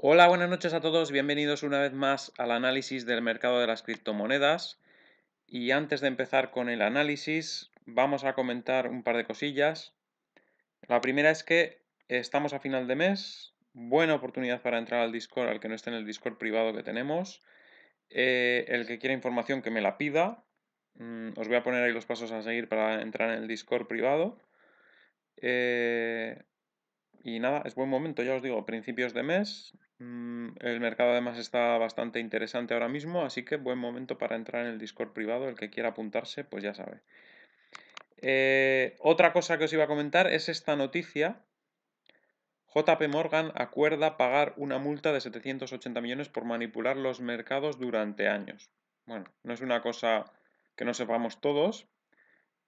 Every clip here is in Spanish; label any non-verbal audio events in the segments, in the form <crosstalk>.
Hola, buenas noches a todos. Bienvenidos una vez más al análisis del mercado de las criptomonedas. Y antes de empezar con el análisis, vamos a comentar un par de cosillas. La primera es que estamos a final de mes. Buena oportunidad para entrar al Discord, al que no esté en el Discord privado que tenemos. Eh, el que quiera información que me la pida. Mm, os voy a poner ahí los pasos a seguir para entrar en el Discord privado. Eh, y nada, es buen momento, ya os digo, principios de mes. Mm, el mercado además está bastante interesante ahora mismo, así que buen momento para entrar en el Discord privado. El que quiera apuntarse, pues ya sabe. Eh, otra cosa que os iba a comentar es esta noticia. JP Morgan acuerda pagar una multa de 780 millones por manipular los mercados durante años. Bueno, no es una cosa que no sepamos todos,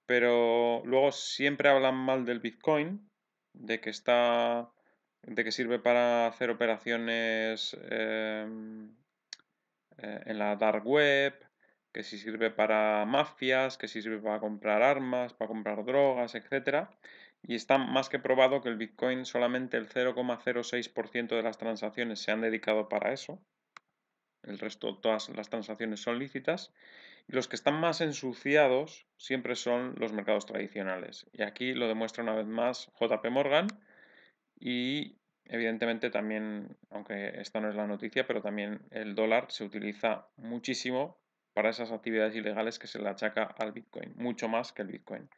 pero luego siempre hablan mal del Bitcoin, de que está de que sirve para hacer operaciones em, eh, en la dark web, que si sirve para mafias, que si sirve para comprar armas, para comprar drogas, etc. Y está más que probado que el Bitcoin solamente el 0,06% de las transacciones se han dedicado para eso. El resto, todas las transacciones son lícitas. Los que están más ensuciados siempre son los mercados tradicionales. Y aquí lo demuestra una vez más JP Morgan y evidentemente también, aunque esta no es la noticia, pero también el dólar se utiliza muchísimo para esas actividades ilegales que se le achaca al Bitcoin, mucho más que el Bitcoin.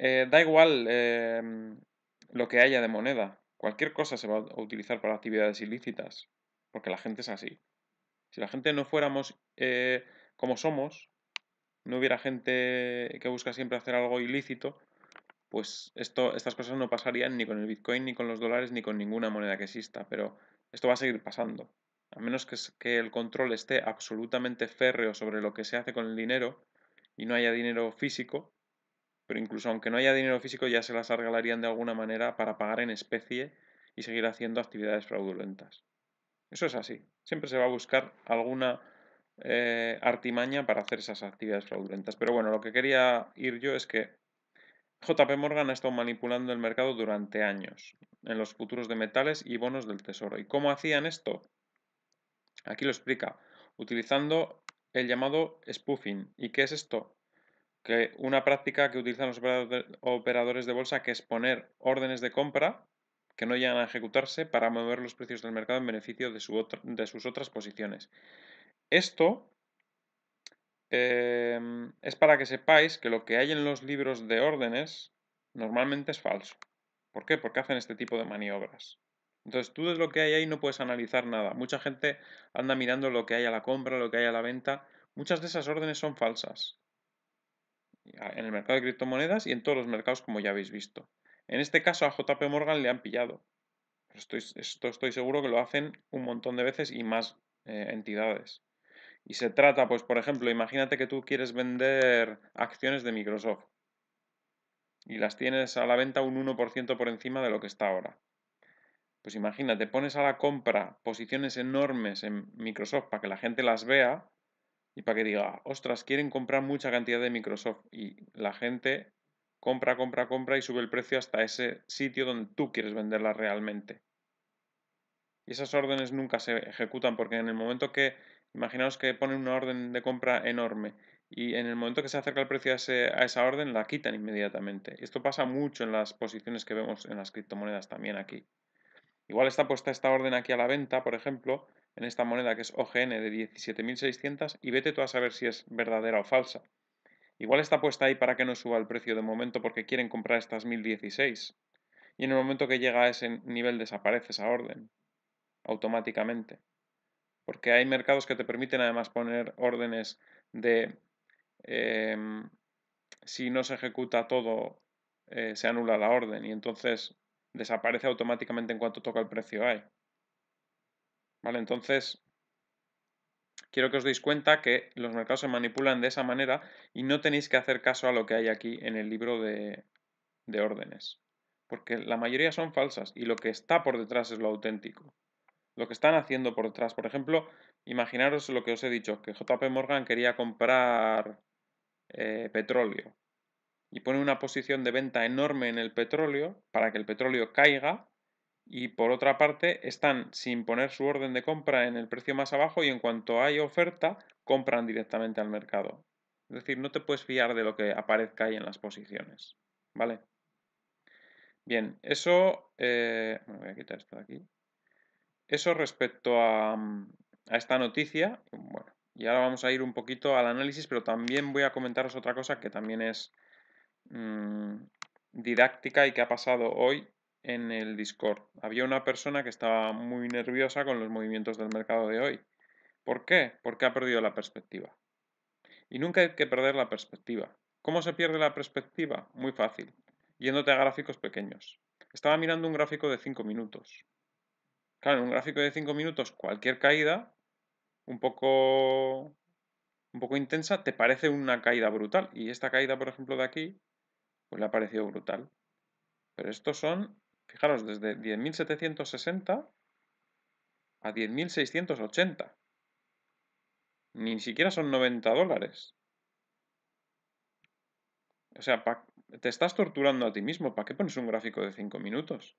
Eh, da igual em, lo que haya de moneda, cualquier cosa se va a utilizar para actividades ilícitas, porque la gente es así. Si la gente no fuéramos... Eh, como somos, no hubiera gente que busca siempre hacer algo ilícito, pues esto, estas cosas no pasarían ni con el Bitcoin, ni con los dólares, ni con ninguna moneda que exista, pero esto va a seguir pasando. A menos que, el control esté absolutamente férreo sobre lo que se hace con el dinero y no haya dinero físico, pero incluso aunque no haya dinero físico ya se las arreglarían de alguna manera para pagar en especie y seguir haciendo actividades fraudulentas. Eso es así. Siempre se va a buscar alguna eh, artimaña para hacer esas actividades fraudulentas. Pero bueno, lo que quería ir yo es que JP Morgan ha estado manipulando el mercado durante años en los futuros de metales y bonos del tesoro. ¿Y cómo hacían esto? Aquí lo explica, utilizando el llamado spoofing. ¿Y qué es esto? Que una práctica que utilizan los operadores de bolsa que es poner órdenes de compra que no llegan a ejecutarse para mover los precios del mercado en beneficio de sus otras posiciones. Esto em, es para que sepáis que lo que hay en los libros de órdenes normalmente es falso. ¿Por qué? Porque hacen este tipo de maniobras. Entonces tú de lo que hay ahí no puedes analizar nada. Mucha gente anda mirando lo que hay a la compra, lo que hay a la venta. Muchas de esas órdenes son falsas. En el mercado de criptomonedas y en todos los mercados como ya habéis visto. En este caso a JP Morgan le han pillado. Estoy, esto estoy seguro que lo hacen un montón de veces y más eh, entidades. Y se trata, pues, por ejemplo, imagínate que tú quieres vender acciones de Microsoft y las tienes a la venta un 1% por encima de lo que está ahora. Pues imagínate, pones a la compra posiciones enormes en Microsoft para que la gente las vea y para que diga, ostras, quieren comprar mucha cantidad de Microsoft y la gente compra, compra, compra y sube el precio hasta ese sitio donde tú quieres venderla realmente. Y esas órdenes nunca se ejecutan porque en el momento que Imaginaos que ponen una orden de compra enorme y en el momento que se acerca el precio a, esa orden la quitan inmediatamente. Esto pasa mucho en las posiciones que vemos en las criptomonedas también aquí. Igual está puesta esta orden aquí a la venta, por ejemplo, en esta moneda que es OGN de 17.600 y vete tú a saber si es verdadera o falsa. Igual está puesta ahí para que no suba el precio de momento porque quieren comprar estas 1016. Y en el momento que llega a ese nivel desaparece esa orden automáticamente porque hay mercados que te permiten además poner órdenes de em, si no se ejecuta todo, eh, se anula la orden y entonces desaparece automáticamente en cuanto toca el precio hay. ¿Vale? Entonces, quiero que os deis cuenta que los mercados se manipulan de esa manera y no tenéis que hacer caso a lo que hay aquí en el libro de órdenes. Porque la mayoría son falsas y lo que está por detrás es lo auténtico lo que están haciendo por detrás. Por ejemplo, imaginaros lo que os he dicho, que JP Morgan quería comprar eh, petróleo y pone una posición de venta enorme en el petróleo para que el petróleo caiga y por otra parte están sin poner su orden de compra en el precio más abajo y en cuanto hay oferta compran directamente al mercado. Es decir, no te puedes fiar de lo que aparezca ahí en las posiciones. ¿Vale? Bien, eso... Eh, voy a quitar esto de aquí. Eso respecto mm, a, esta noticia. Bueno, y ahora vamos a ir un poquito al análisis, pero también voy a comentaros otra cosa que también es mm, didáctica y que ha pasado hoy en el Discord. Había una persona que estaba muy nerviosa con los movimientos del mercado de hoy. ¿Por qué? Porque ha perdido la perspectiva. Y nunca hay que perder la perspectiva. ¿Cómo se pierde la perspectiva? Muy fácil, yéndote a gráficos pequeños. Estaba mirando un gráfico de 5 minutos. Claro, en un gráfico de 5 minutos, cualquier caída, un poco, un poco intensa, te parece una caída brutal. Y esta caída, por ejemplo, de aquí, pues le ha parecido brutal. Pero estos son, fijaros, desde 10.760 a 10.680. Ni siquiera son 90 dólares. O sea, te estás torturando a ti mismo. ¿Para qué pones un gráfico de 5 minutos?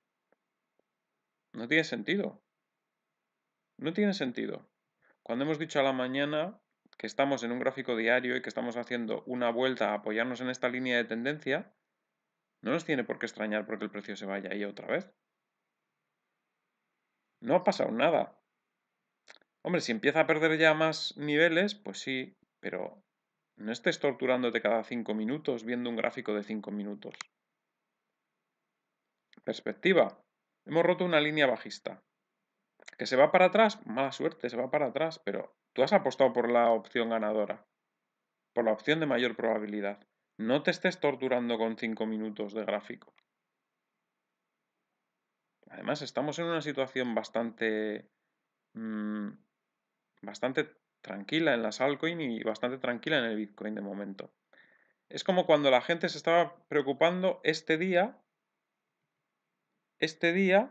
No tiene sentido. No tiene sentido. Cuando hemos dicho a la mañana que estamos en un gráfico diario y que estamos haciendo una vuelta a apoyarnos en esta línea de tendencia, no nos tiene por qué extrañar porque el precio se vaya ahí otra vez. No ha pasado nada. Hombre, si empieza a perder ya más niveles, pues sí, pero no estés torturándote cada cinco minutos viendo un gráfico de cinco minutos. Perspectiva. Hemos roto una línea bajista. ¿Que se va para atrás? Mala suerte, se va para atrás, pero tú has apostado por la opción ganadora, por la opción de mayor probabilidad. No te estés torturando con 5 minutos de gráfico. Además, estamos en una situación bastante. Mm, bastante tranquila en las altcoins y bastante tranquila en el Bitcoin de momento. Es como cuando la gente se estaba preocupando este día este día,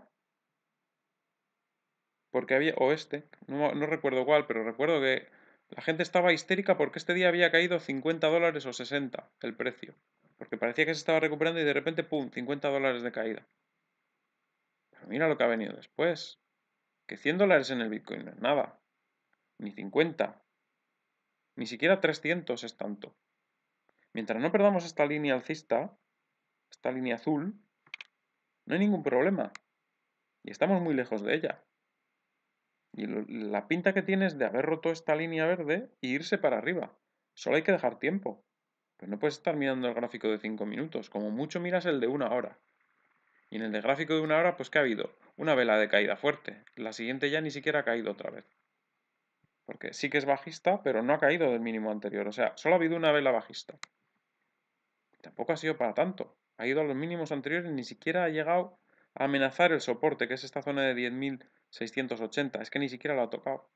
porque había, o este, no, recuerdo cuál, pero recuerdo que la gente estaba histérica porque este día había caído 50 dólares o 60 el precio. Porque parecía que se estaba recuperando y de repente, ¡pum!, 50 dólares de caída. Pero mira lo que ha venido después. Que 100 dólares en el Bitcoin no es nada. Ni 50. Ni siquiera 300 es tanto. Mientras no perdamos esta línea alcista, esta línea azul, no hay ningún problema. Y estamos muy lejos de ella. Y la pinta que tiene es de haber roto esta línea verde e irse para arriba. Solo hay que dejar tiempo. Pues no puedes estar mirando el gráfico de 5 minutos. Como mucho miras el de una hora. Y en el de gráfico de una hora, pues ¿qué ha habido? Una vela de caída fuerte. La siguiente ya ni siquiera ha caído otra vez. Porque sí que es bajista, pero no ha caído del mínimo anterior. O sea, solo ha habido una vela bajista. Tampoco ha sido para tanto ha ido a los mínimos anteriores, ni siquiera ha llegado a amenazar el soporte, que es esta zona de 10.680, es que ni siquiera la ha tocado.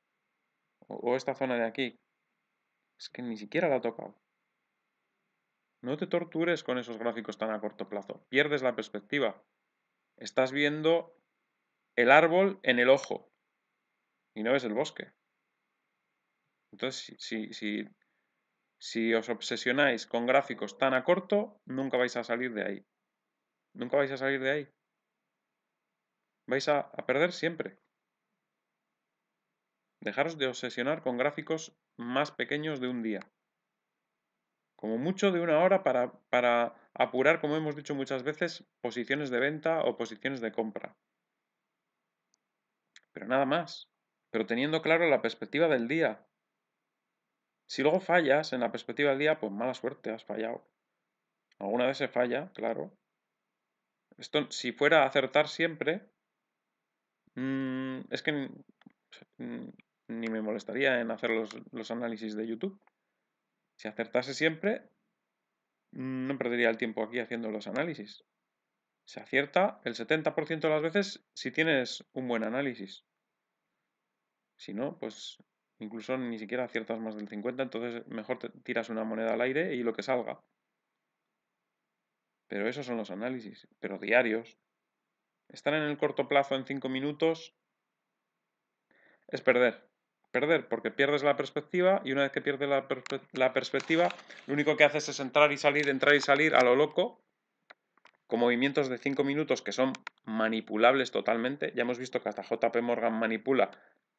O, esta zona de aquí, es que ni siquiera la ha tocado. No te tortures con esos gráficos tan a corto plazo. Pierdes la perspectiva. Estás viendo el árbol en el ojo y no ves el bosque. Entonces, si, si os obsesionáis con gráficos tan a corto, nunca vais a salir de ahí. Nunca vais a salir de ahí. Vais a, perder siempre. Dejaros de obsesionar con gráficos más pequeños de un día. Como mucho de una hora para apurar, como hemos dicho muchas veces, posiciones de venta o posiciones de compra. Pero nada más. Pero teniendo claro la perspectiva del día, si luego fallas en la perspectiva del día, pues mala suerte, has fallado. Alguna vez se falla, claro. Esto, si fuera a acertar siempre, mm, es que ni me molestaría en hacer los, análisis de YouTube. Si acertase siempre, no perdería el tiempo aquí haciendo los análisis. Se acierta el 70% de las veces si tienes un buen análisis. Si no, pues Incluso ni siquiera aciertas más del 50, entonces mejor te tiras una moneda al aire y lo que salga. Pero esos son los análisis, pero diarios. Estar en el corto plazo en 5 minutos es perder. Perder porque pierdes la perspectiva y una vez que pierdes la, la perspectiva, lo único que haces es entrar y salir, entrar y salir a lo loco con movimientos de 5 minutos que son manipulables totalmente. Ya hemos visto que hasta JP Morgan manipula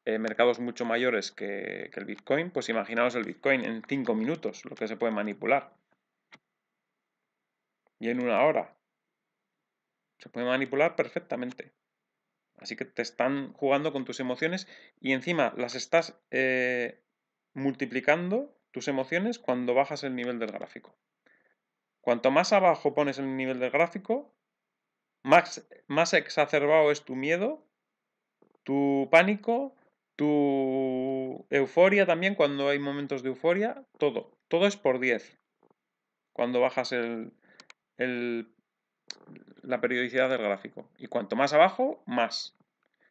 eh, mercados mucho mayores que, el Bitcoin, pues imaginaos el Bitcoin en 5 minutos, lo que se puede manipular. Y en una hora. Se puede manipular perfectamente. Así que te están jugando con tus emociones y encima las estás eh, multiplicando tus emociones cuando bajas el nivel del gráfico. Cuanto más abajo pones el nivel del gráfico, más, más exacerbado es tu miedo, tu pánico, tu euforia también, cuando hay momentos de euforia, todo. Todo es por 10. Cuando bajas el, la periodicidad del gráfico. Y cuanto más abajo, más.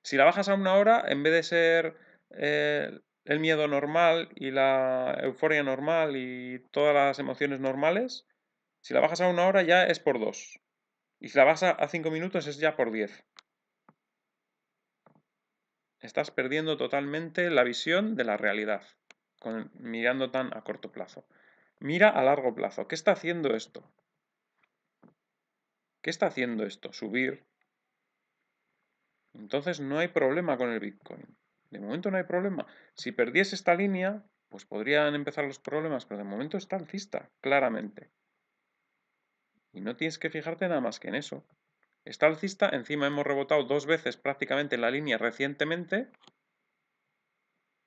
Si la bajas a una hora, en vez de ser eh, el miedo normal y la euforia normal y todas las emociones normales, si la bajas a una hora ya es por 2. Y si la bajas a 5 minutos es ya por 10 estás perdiendo totalmente la visión de la realidad, mirando tan a corto plazo. Mira a largo plazo. ¿Qué está haciendo esto? ¿Qué está haciendo esto? Subir. Entonces no hay problema con el Bitcoin. De momento no hay problema. Si perdiese esta línea, pues podrían empezar los problemas, pero de momento está alcista, claramente. Y no tienes que fijarte nada más que en eso. Está alcista, encima hemos rebotado dos veces prácticamente en la línea recientemente.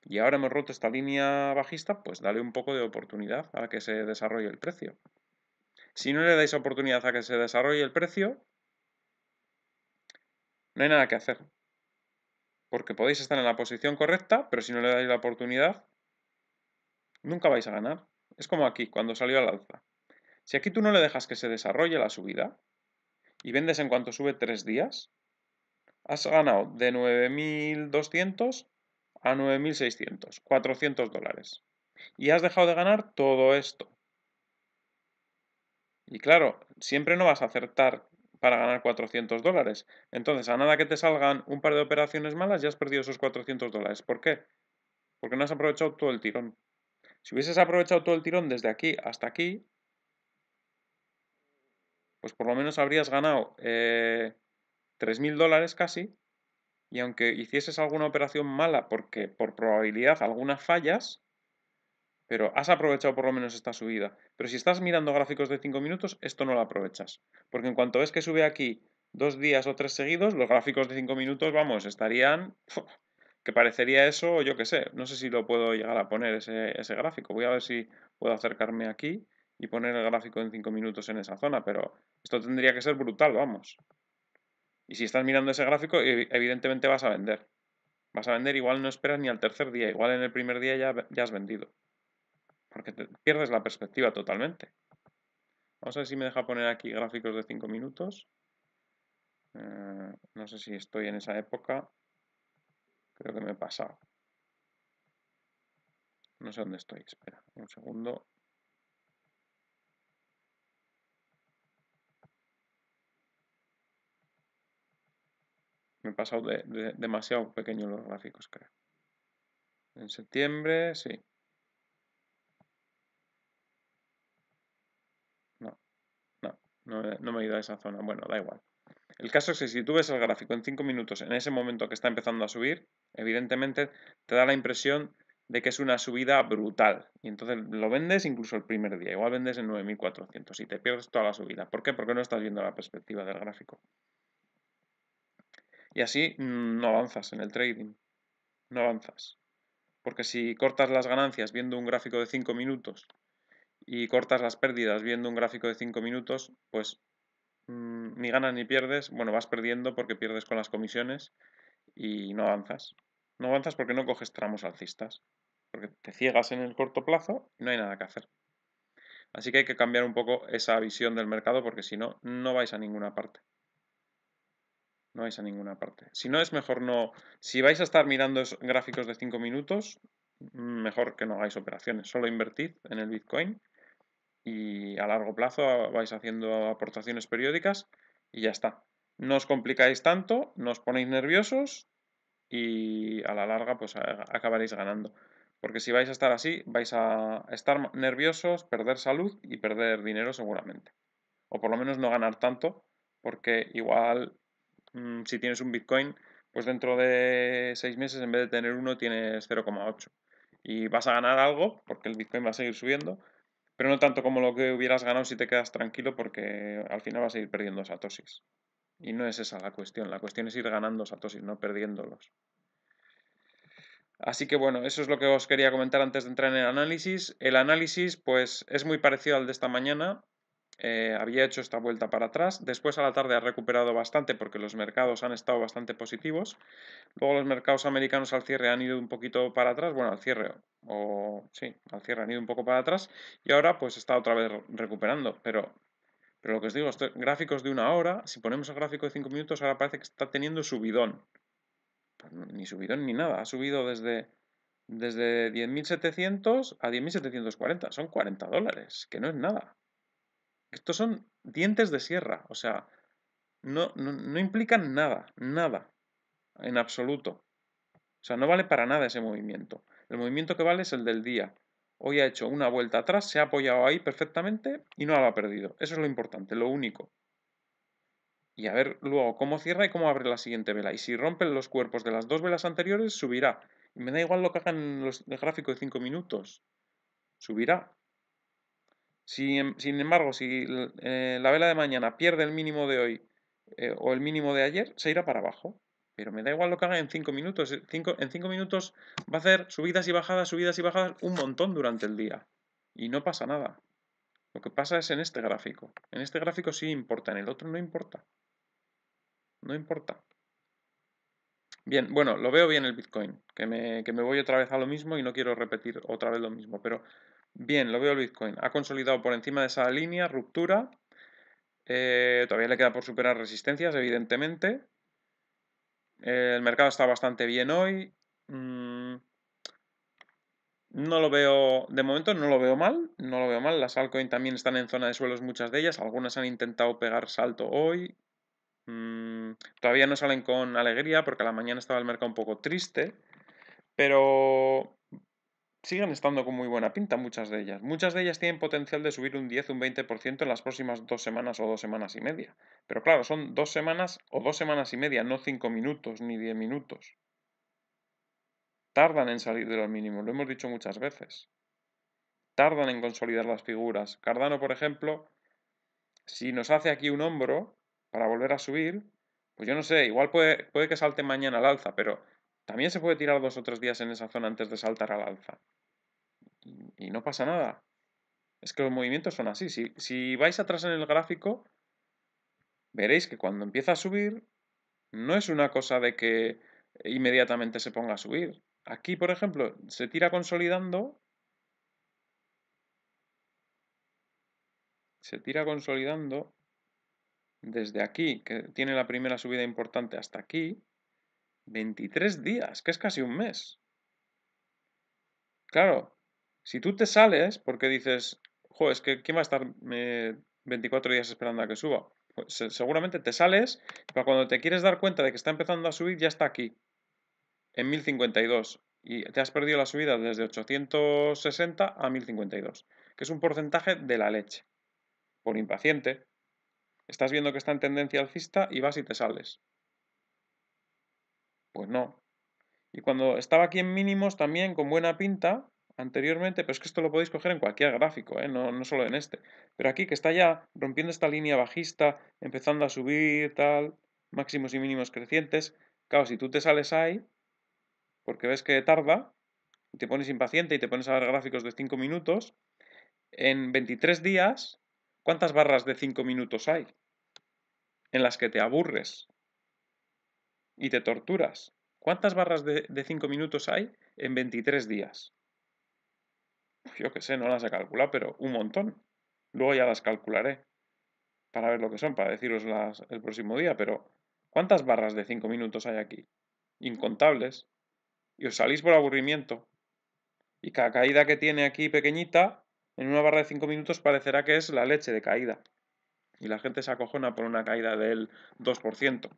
Y ahora hemos roto esta línea bajista, pues dale un poco de oportunidad a que se desarrolle el precio. Si no le dais oportunidad a que se desarrolle el precio, no hay nada que hacer. Porque podéis estar en la posición correcta, pero si no le dais la oportunidad, nunca vais a ganar. Es como aquí, cuando salió al alza. Si aquí tú no le dejas que se desarrolle la subida, y vendes en cuanto sube tres días, has ganado de 9.200 a 9.600, 400 dólares. Y has dejado de ganar todo esto. Y claro, siempre no vas a acertar para ganar 400 dólares. Entonces, a nada que te salgan un par de operaciones malas, ya has perdido esos 400 dólares. ¿Por qué? Porque no has aprovechado todo el tirón. Si hubieses aprovechado todo el tirón desde aquí hasta aquí, pues por lo menos habrías ganado 3.000 eh, dólares casi, y aunque hicieses alguna operación mala porque por probabilidad algunas fallas, pero has aprovechado por lo menos esta subida. Pero si estás mirando gráficos de 5 minutos, esto no lo aprovechas. Porque en cuanto ves que sube aquí dos días o tres seguidos, los gráficos de 5 minutos, vamos, estarían... Que parecería eso, yo qué sé. No sé si lo puedo llegar a poner ese, ese gráfico. Voy a ver si puedo acercarme aquí y poner el gráfico en 5 minutos en esa zona, pero esto tendría que ser brutal, vamos. Y si estás mirando ese gráfico, evidentemente vas a vender. Vas a vender, igual no esperas ni al tercer día, igual en el primer día ya, ya has vendido. Porque te pierdes la perspectiva totalmente. Vamos a ver si me deja poner aquí gráficos de 5 minutos. Eh, no sé si estoy en esa época. Creo que me he pasado. No sé dónde estoy, espera, un segundo. Me he pasado de, demasiado pequeño los gráficos, creo. En septiembre, sí. No, no, no, no me he ido a esa zona. Bueno, da igual. El caso es que si tú ves el gráfico en 5 minutos, en ese momento que está empezando a subir, evidentemente te da la impresión de que es una subida brutal. Y entonces lo vendes incluso el primer día. Igual vendes en 9.400 y te pierdes toda la subida. ¿Por qué? Porque no estás viendo la perspectiva del gráfico. Y así mm, no avanzas en el trading. No avanzas. Porque si cortas las ganancias viendo un gráfico de 5 minutos y cortas las pérdidas viendo un gráfico de 5 minutos, pues mm, ni ganas ni pierdes. Bueno, vas perdiendo porque pierdes con las comisiones y no avanzas. No avanzas porque no coges tramos alcistas. Porque te ciegas en el corto plazo y no hay nada que hacer. Así que hay que cambiar un poco esa visión del mercado porque si no, no vais a ninguna parte. No vais a ninguna parte. Si no, es mejor no... Si vais a estar mirando gráficos de 5 minutos, mejor que no hagáis operaciones. Solo invertid en el Bitcoin y a largo plazo vais haciendo aportaciones periódicas y ya está. No os complicáis tanto, no os ponéis nerviosos y a la larga pues acabaréis ganando. Porque si vais a estar así, vais a estar nerviosos, perder salud y perder dinero seguramente. O por lo menos no ganar tanto, porque igual Mm, si tienes un Bitcoin, pues dentro de seis meses, en vez de tener uno, tienes 0,8. Y vas a ganar algo, porque el Bitcoin va a seguir subiendo, pero no tanto como lo que hubieras ganado si te quedas tranquilo, porque al final vas a ir perdiendo satosis. Y no es esa la cuestión, la cuestión es ir ganando satosis, no perdiéndolos. Así que bueno, eso es lo que os quería comentar antes de entrar en el análisis. El análisis pues es muy parecido al de esta mañana, eh, había hecho esta vuelta para atrás. Después a la tarde ha recuperado bastante porque los mercados han estado bastante positivos. Luego los mercados americanos al cierre han ido un poquito para atrás. Bueno, al cierre, o sí, al cierre han ido un poco para atrás. Y ahora pues está otra vez recuperando. Pero, pero lo que os digo, gráficos de una hora, si ponemos el gráfico de 5 minutos, ahora parece que está teniendo subidón. Pues, ni subidón ni nada. Ha subido desde desde 10.700 a 10.740. Son 40 dólares, que no es nada. Estos son dientes de sierra, o sea, no, implican nada, nada, en absoluto. O sea, no vale para nada ese movimiento. El movimiento que vale es el del día. Hoy ha hecho una vuelta atrás, se ha apoyado ahí perfectamente y no la ha perdido. Eso es lo importante, lo único. Y a ver luego cómo cierra y cómo abre la siguiente vela. Y si rompen los cuerpos de las dos velas anteriores, subirá. Y me da igual lo que hagan los, el gráfico de 5 minutos. Subirá. Sin, embargo, si eh, la vela de mañana pierde el mínimo de hoy eh, o el mínimo de ayer, se irá para abajo. Pero me da igual lo que haga en 5 minutos. Eh, en 5 minutos va a hacer subidas y bajadas, subidas y bajadas un montón durante el día. Y no pasa nada. Lo que pasa es en este gráfico. En este gráfico sí importa, en el otro no importa. No importa. Bien, bueno, lo veo bien el Bitcoin, que me, que me voy otra vez a lo mismo y no quiero repetir otra vez lo mismo, pero Bien, lo veo el Bitcoin. Ha consolidado por encima de esa línea, ruptura. Eh, todavía le queda por superar resistencias, evidentemente. el mercado está bastante bien hoy. Mm. no lo veo, de momento no lo veo mal, no lo veo mal. Las altcoins también están en zona de suelos, muchas de ellas. Algunas han intentado pegar salto hoy. Mm. todavía no salen con alegría porque a la mañana estaba el mercado un poco triste. Pero siguen estando con muy buena pinta muchas de ellas. Muchas de ellas tienen potencial de subir un 10, un 20% en las próximas dos semanas o dos semanas y media. Pero claro, son dos semanas o dos semanas y media, no cinco minutos ni diez minutos. Tardan en salir de los mínimos, lo hemos dicho muchas veces. Tardan en consolidar las figuras. Cardano, por ejemplo, si nos hace aquí un hombro para volver a subir, pues yo no sé, igual puede, puede que salte mañana al alza, pero también se puede tirar dos o tres días en esa zona antes de saltar al alza. Y, no pasa nada. Es que los movimientos son así. Si, si vais atrás en el gráfico, veréis que cuando empieza a subir, no es una cosa de que inmediatamente se ponga a subir. Aquí, por ejemplo, se tira consolidando. Se tira consolidando desde aquí, que tiene la primera subida importante, hasta aquí. 23 días, que es casi un mes. Claro, si tú te sales porque dices, jo, es que ¿quién va a estar 24 días esperando a que suba? Pues, seguramente te sales, pero cuando te quieres dar cuenta de que está empezando a subir, ya está aquí, en 1052. Y te has perdido la subida desde 860 a 1052, que es un porcentaje de la leche. Por impaciente, estás viendo que está en tendencia alcista y vas y te sales. Pues no. Y cuando estaba aquí en mínimos también con buena pinta anteriormente, pero es que esto lo podéis coger en cualquier gráfico, ¿eh? no, no solo en este. Pero aquí que está ya rompiendo esta línea bajista, empezando a subir, tal, máximos y mínimos crecientes. Claro, si tú te sales ahí, porque ves que tarda, y te pones impaciente y te pones a ver gráficos de 5 minutos, en 23 días, ¿cuántas barras de 5 minutos hay? En las que te aburres y te torturas. ¿Cuántas barras de 5 minutos hay en 23 días? Yo qué sé, no las he calculado, pero un montón. Luego ya las calcularé para ver lo que son, para deciros el próximo día, pero ¿cuántas barras de 5 minutos hay aquí? Incontables. Y os salís por aburrimiento. Y cada caída que tiene aquí pequeñita, en una barra de 5 minutos parecerá que es la leche de caída. Y la gente se acojona por una caída del 2%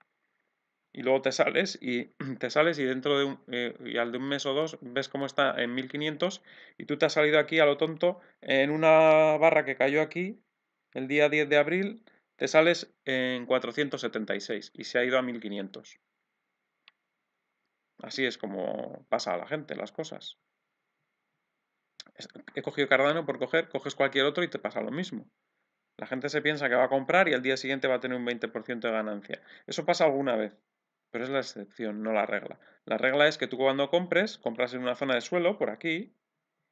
y luego te sales y <clears throat> te sales y dentro de un, eh, al de un mes o dos ves cómo está en 1500 y tú te has salido aquí a lo tonto en una barra que cayó aquí el día 10 de abril te sales en 476 y se ha ido a 1500. Así es como pasa a la gente las cosas. He cogido Cardano por coger, coges cualquier otro y te pasa lo mismo. La gente se piensa que va a comprar y al día siguiente va a tener un 20% de ganancia. Eso pasa alguna vez. Pero es la excepción, no la regla. La regla es que tú cuando compres, compras en una zona de suelo, por aquí,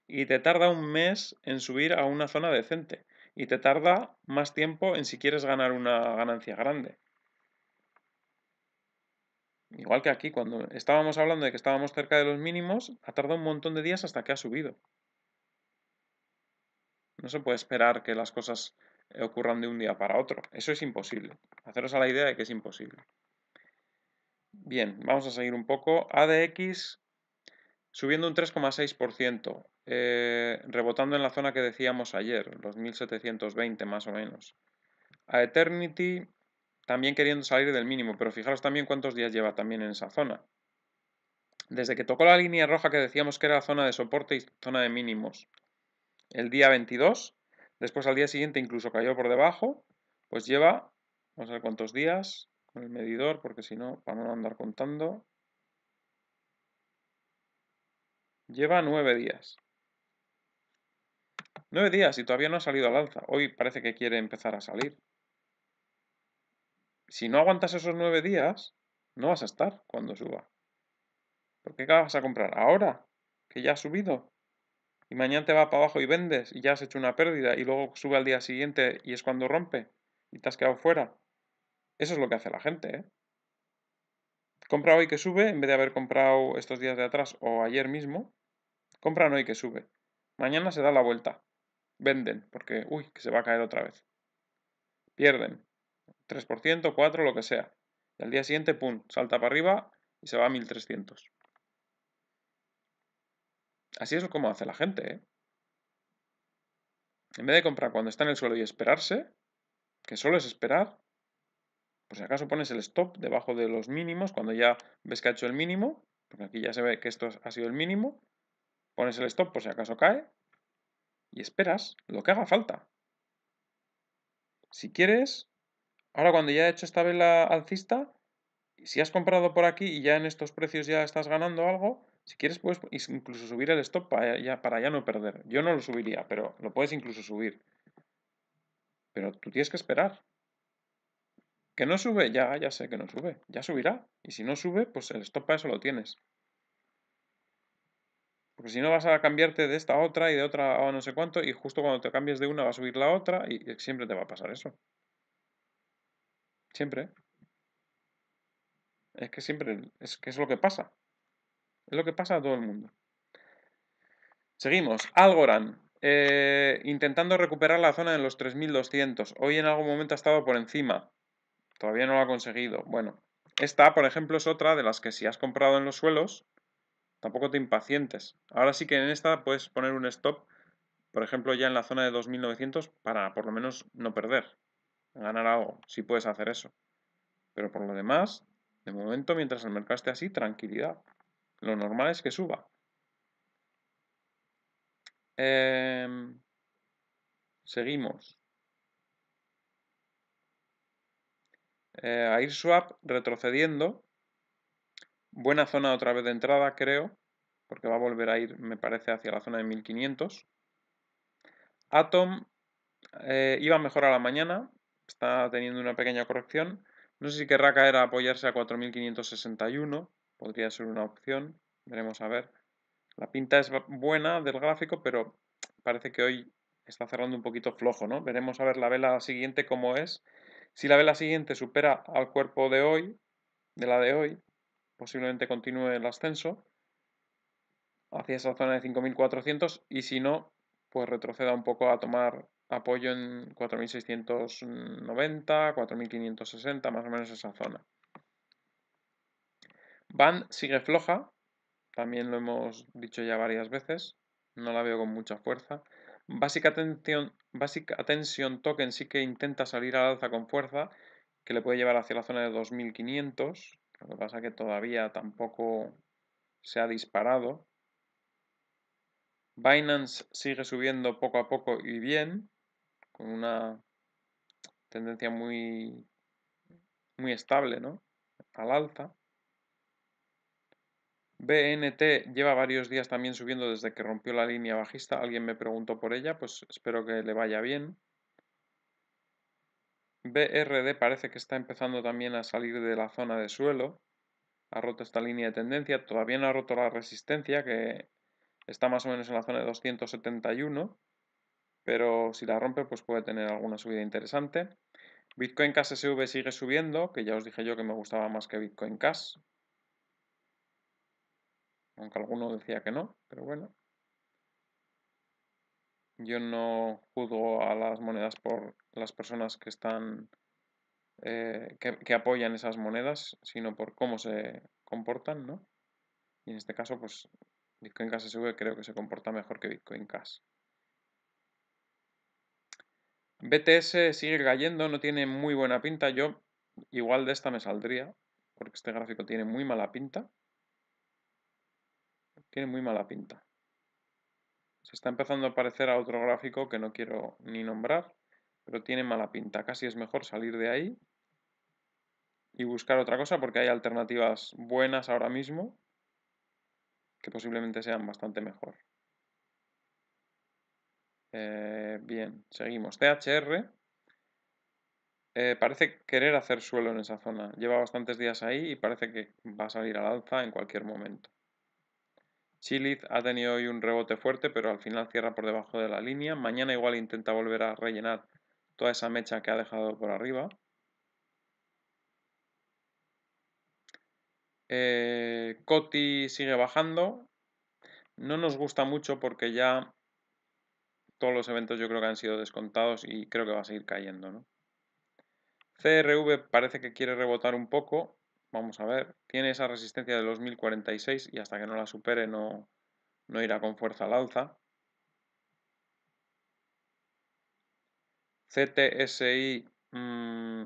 y te tarda un mes en subir a una zona decente. Y te tarda más tiempo en si quieres ganar una ganancia grande. Igual que aquí, cuando estábamos hablando de que estábamos cerca de los mínimos, ha tardado un montón de días hasta que ha subido. No se puede esperar que las cosas eh, ocurran de un día para otro. Eso es imposible. Haceros a la idea de que es imposible. Bien, vamos a seguir un poco. ADX subiendo un 3,6%, eh, rebotando en la zona que decíamos ayer, los 1720 más o menos. A Eternity también queriendo salir del mínimo, pero fijaros también cuántos días lleva también en esa zona. Desde que tocó la línea roja que decíamos que era zona de soporte y zona de mínimos, el día 22, después al día siguiente incluso cayó por debajo, pues lleva, vamos a ver cuántos días, el medidor porque si no vamos a andar contando. Lleva nueve días. Nueve días y todavía no ha salido al alza. Hoy parece que quiere empezar a salir. Si no aguantas esos nueve días, no vas a estar cuando suba. ¿Por qué vas a comprar ahora? Que ya ha subido. Y mañana te va para abajo y vendes y ya has hecho una pérdida y luego sube al día siguiente y es cuando rompe y te has quedado fuera. Eso es lo que hace la gente, ¿eh? Compra hoy que sube, en vez de haber comprado estos días de atrás o ayer mismo, compran hoy que sube. Mañana se da la vuelta. Venden, porque, uy, que se va a caer otra vez. Pierden. 3%, 4%, lo que sea. Y al día siguiente, pum, salta para arriba y se va a 1300. Así es como hace la gente, ¿eh? En vez de comprar cuando está en el suelo y esperarse, que solo es esperar, por si acaso pones el stop debajo de los mínimos, cuando ya ves que ha hecho el mínimo, porque aquí ya se ve que esto ha sido el mínimo, pones el stop por si acaso cae y esperas lo que haga falta. Si quieres, ahora cuando ya he hecho esta vela alcista, si has comprado por aquí y ya en estos precios ya estás ganando algo, si quieres puedes incluso subir el stop para ya, para ya no perder. Yo no lo subiría, pero lo puedes incluso subir. Pero tú tienes que esperar. ¿Que no sube? Ya, ya sé que no sube. Ya subirá. Y si no sube, pues el stop a eso lo tienes. Porque si no vas a cambiarte de esta a otra y de otra a no sé cuánto, y justo cuando te cambies de una va a subir la otra, y siempre te va a pasar eso. Siempre. ¿eh? Es que siempre, es que es lo que pasa. Es lo que pasa a todo el mundo. Seguimos. Algorand. Eh, intentando recuperar la zona de los 3200. Hoy en algún momento ha estado por encima. Todavía no lo ha conseguido. Bueno, esta, por ejemplo, es otra de las que si has comprado en los suelos, tampoco te impacientes. Ahora sí que en esta puedes poner un stop, por ejemplo, ya en la zona de 2900 para por lo menos no perder, ganar algo, si puedes hacer eso. Pero por lo demás, de momento, mientras el mercado esté así, tranquilidad. Lo normal es que suba. Em, seguimos. Eh, a ir retrocediendo. Buena zona otra vez de entrada, creo, porque va a volver a ir, me parece, hacia la zona de 1500. Atom eh, iba mejor a la mañana, está teniendo una pequeña corrección. No sé si querrá caer a apoyarse a 4561, podría ser una opción, veremos a ver. La pinta es buena del gráfico, pero parece que hoy está cerrando un poquito flojo, ¿no? Veremos a ver la vela siguiente cómo es si la vela siguiente supera al cuerpo de hoy, de la de hoy, posiblemente continúe el ascenso hacia esa zona de 5400 y si no, pues retroceda un poco a tomar apoyo en 4690, 4560, más o menos esa zona. Van sigue floja, también lo hemos dicho ya varias veces, no la veo con mucha fuerza. Basic Attention, Token sí que intenta salir al alza con fuerza, que le puede llevar hacia la zona de 2500. Lo que pasa que todavía tampoco se ha disparado. Binance sigue subiendo poco a poco y bien, con una tendencia muy, muy estable, ¿no? Al alza. BNT lleva varios días también subiendo desde que rompió la línea bajista. Alguien me preguntó por ella, pues espero que le vaya bien. BRD parece que está empezando también a salir de la zona de suelo. Ha roto esta línea de tendencia. Todavía no ha roto la resistencia, que está más o menos en la zona de 271. Pero si la rompe, pues puede tener alguna subida interesante. Bitcoin Cash SV sigue subiendo, que ya os dije yo que me gustaba más que Bitcoin Cash aunque alguno decía que no, pero bueno. Yo no juzgo a las monedas por las personas que están eh, que, apoyan esas monedas, sino por cómo se comportan, ¿no? Y en este caso, pues Bitcoin Cash SV creo que se comporta mejor que Bitcoin Cash. BTS sigue cayendo, no tiene muy buena pinta. Yo igual de esta me saldría, porque este gráfico tiene muy mala pinta. Tiene muy mala pinta. Se está empezando a parecer a otro gráfico que no quiero ni nombrar, pero tiene mala pinta. Casi es mejor salir de ahí y buscar otra cosa porque hay alternativas buenas ahora mismo que posiblemente sean bastante mejor. Eh, bien, seguimos. THR eh, parece querer hacer suelo en esa zona. Lleva bastantes días ahí y parece que va a salir al alza en cualquier momento. Chiliz ha tenido hoy un rebote fuerte, pero al final cierra por debajo de la línea. Mañana igual intenta volver a rellenar toda esa mecha que ha dejado por arriba. Eh, Coti sigue bajando. No nos gusta mucho porque ya todos los eventos yo creo que han sido descontados y creo que va a seguir cayendo. CRV parece que quiere rebotar un poco, Vamos a ver, tiene esa resistencia de los 1046 y hasta que no la supere no, irá con fuerza al alza. CTSI mm,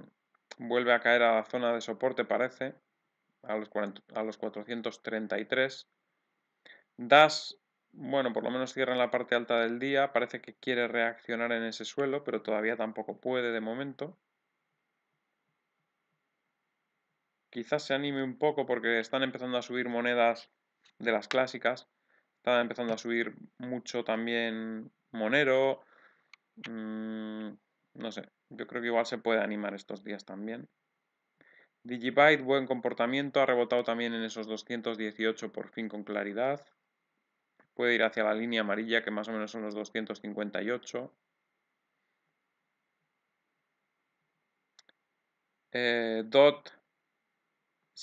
vuelve a caer a la zona de soporte, parece, a los, a los 433. DAS, bueno, por lo menos cierra en la parte alta del día, parece que quiere reaccionar en ese suelo, pero todavía tampoco puede de momento. quizás se anime un poco porque están empezando a subir monedas de las clásicas. Están empezando a subir mucho también Monero. Mm, no sé, yo creo que igual se puede animar estos días también. Digibyte, buen comportamiento, ha rebotado también en esos 218 por fin con claridad. Puede ir hacia la línea amarilla, que más o menos son los 258. Eh, DOT